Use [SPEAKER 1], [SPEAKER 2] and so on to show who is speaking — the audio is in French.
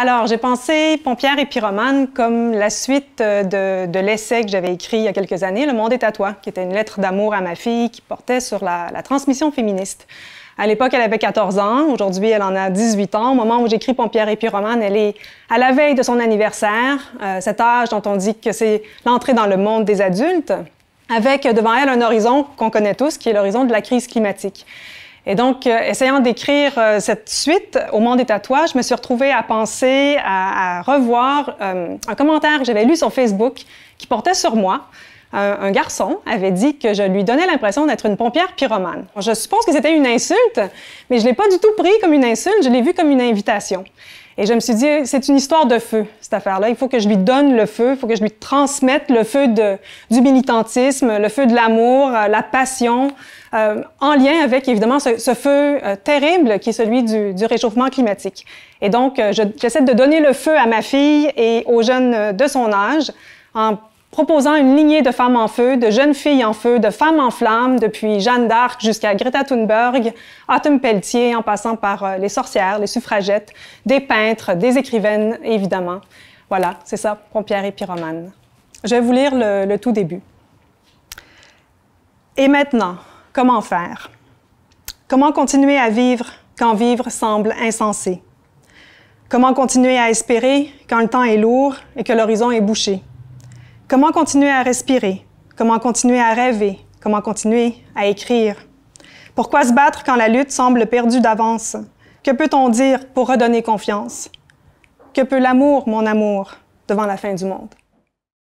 [SPEAKER 1] Alors, j'ai pensé Pompière et Pyromane comme la suite euh, de, l'essai que j'avais écrit il y a quelques années, Le monde est à toi, qui était une lettre d'amour à ma fille qui portait sur la, transmission féministe. À l'époque, elle avait 14 ans. Aujourd'hui, elle en a 18 ans. Au moment où j'écris Pompière et Pyromane, elle est à la veille de son anniversaire, euh, cet âge dont on dit que c'est l'entrée dans le monde des adultes, avec devant elle un horizon qu'on connaît tous, qui est l'horizon de la crise climatique. Et donc, euh, essayant d'écrire euh, cette suite au monde des tatouages, je me suis retrouvée à penser, à revoir euh, un commentaire que j'avais lu sur Facebook qui portait sur moi. Euh, un, garçon avait dit que je lui donnais l'impression d'être une pompière pyromane. Je suppose que c'était une insulte, mais je l'ai pas du tout pris comme une insulte, je l'ai vu comme une invitation. Et je me suis dit, c'est une histoire de feu, cette affaire-là. Il faut que je lui donne le feu, il faut que je lui transmette le feu du militantisme, le feu de l'amour, euh, la passion, euh, en lien avec évidemment ce, feu terrible qui est celui du, réchauffement climatique. Et donc, j'essaie de donner le feu à ma fille et aux jeunes de son âge en proposant une lignée de femmes en feu, de jeunes filles en feu, de femmes en flammes, depuis Jeanne d'Arc jusqu'à Greta Thunberg, Autumn Pelletier, en passant par euh, les sorcières, les suffragettes, des peintres, des écrivaines, évidemment. Voilà, c'est ça, pompière et pyromane. Je vais vous lire le tout début. Et maintenant, comment faire? Comment continuer à vivre quand vivre semble insensé? Comment continuer à espérer quand le temps est lourd et que l'horizon est bouché? Comment continuer à respirer? Comment continuer à rêver? Comment continuer à écrire? Pourquoi se battre quand la lutte semble perdue d'avance? Que peut-on dire pour redonner confiance? Que peut l'amour, mon amour, devant la fin du monde?